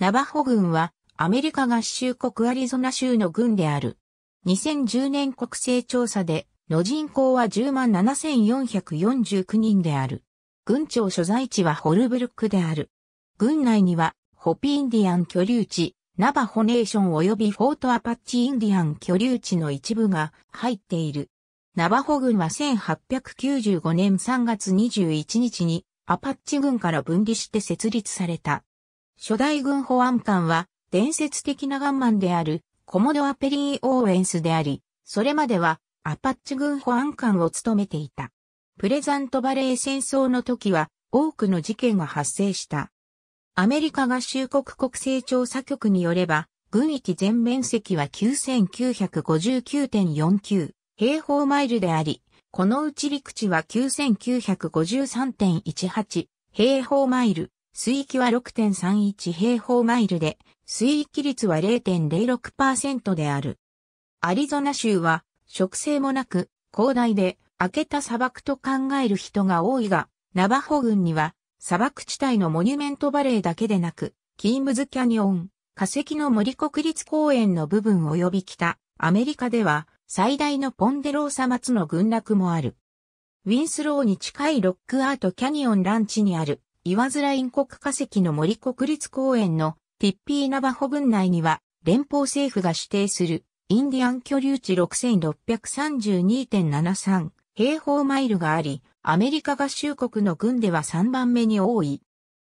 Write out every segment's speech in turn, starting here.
ナバホ軍はアメリカ合衆国アリゾナ州の軍である。2010年国勢調査での人口は10万7449人である。軍庁所在地はホルブルックである。軍内にはホピインディアン居留地、ナバホネーション及びフォートアパッチインディアン居留地の一部が入っている。ナバホ軍は1895年3月21日にアパッチ軍から分離して設立された。初代軍保安官は伝説的なガンマンであるコモドア・ペリー・オーエンスであり、それまではアパッチ軍保安官を務めていた。プレザントバレー戦争の時は多くの事件が発生した。アメリカ合衆国国勢調査局によれば、軍域全面積は9959.49平方マイルであり、このうち陸地は9953.18平方マイル、水域は6.31平方マイルで、水域率は0.06%である。アリゾナ州は、植生もなく、広大で、明けた砂漠と考える人が多いが、ナバホ群には、砂漠地帯のモニュメントバレーだけでなく、キームズキャニオン、化石の森国立公園の部分及び北、アメリカでは、最大のポンデローサ松の群落もある。ウィンスローに近いロックアートキャニオンランチにある岩ズライン国化石の森国立公園のピッピーナバホ分内には、連邦政府が指定するインディアン居留地6632.73平方マイルがあり、アメリカ合衆国の軍では3番目に多い。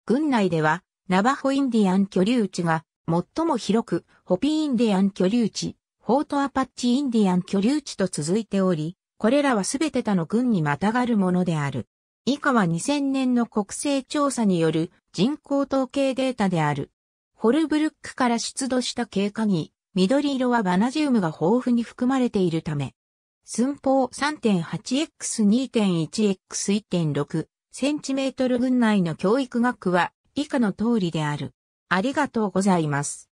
軍内では、ナバホインディアン居留地が最も広く、ホピーインディアン居留地、ホートアパッチインディアン居留地と続いており、これらはすべて他の軍にまたがるものである。以下は2000年の国勢調査による人口統計データである。ホルブルックから出土した経過に、緑色はバナジウムが豊富に含まれているため、寸法 3.8x2.1x1.6 センチメートル群内の教育学は以下の通りである。ありがとうございます。